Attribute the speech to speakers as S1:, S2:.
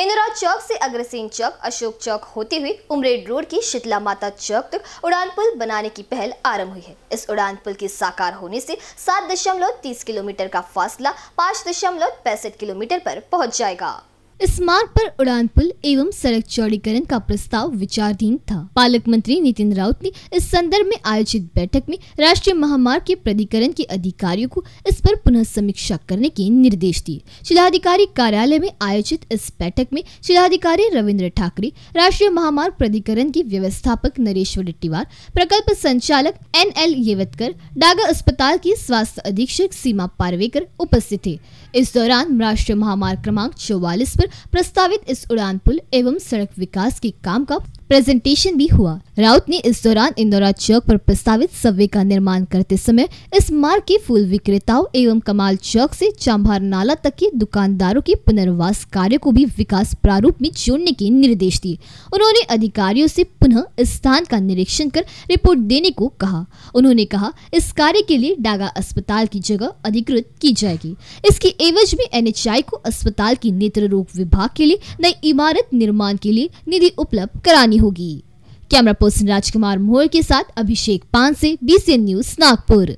S1: इंदिरा चौक से अग्रसेन चौक अशोक चौक होते हुए उमरेड रोड की शीतला माता चौक तक उड़ान पुल बनाने की पहल आरंभ हुई है इस उड़ान पुल के साकार होने से सात दशमलव तीस किलोमीटर का फासला पाँच दशमलव पैंसठ किलोमीटर पर पहुंच जाएगा इस मार्ग पर उड़ान पुल एवं सड़क चौड़ीकरण का प्रस्ताव विचारधीन था पालक मंत्री नितिन राउत ने इस संदर्भ में आयोजित बैठक में राष्ट्रीय महामार्ग के प्राधिकरण के अधिकारियों को इस पर पुनः समीक्षा करने के निर्देश दिए जिलाधिकारी कार्यालय में आयोजित इस बैठक में जिलाधिकारी रविन्द्र ठाकरे राष्ट्रीय महामार्ग प्राधिकरण के व्यवस्थापक नरेश रेट्टीवार प्रकल्प संचालक एन एल येवतकर डागा अस्पताल के स्वास्थ्य अधीक्षक सीमा पारवेकर उपस्थित थे इस दौरान राष्ट्रीय महामार्ग क्रमांक चौवालीस प्रस्तावित इस उड़ान पुल एवं सड़क विकास के काम का प्रेजेंटेशन भी हुआ राउत ने इस दौरान इंदौरा चौक पर प्रस्तावित सब्वे का निर्माण करते समय इस मार्ग के फूल विक्रेताओं एवं कमाल चौक से चांभार नाला तक के दुकानदारों के पुनर्वास कार्य को भी विकास प्रारूप में जोड़ने के निर्देश दिए उन्होंने अधिकारियों से पुनः इस स्थान का निरीक्षण कर रिपोर्ट देने को कहा उन्होंने कहा इस कार्य के लिए डागा अस्पताल की जगह अधिकृत की जाएगी इसके एवज में एन को अस्पताल की नेत्र रोग विभाग के लिए नई इमारत निर्माण के लिए निधि उपलब्ध करानी होगी कैमरा पर्सन राजकुमार मोहर के साथ अभिषेक पान से बीसीएन न्यूज नागपुर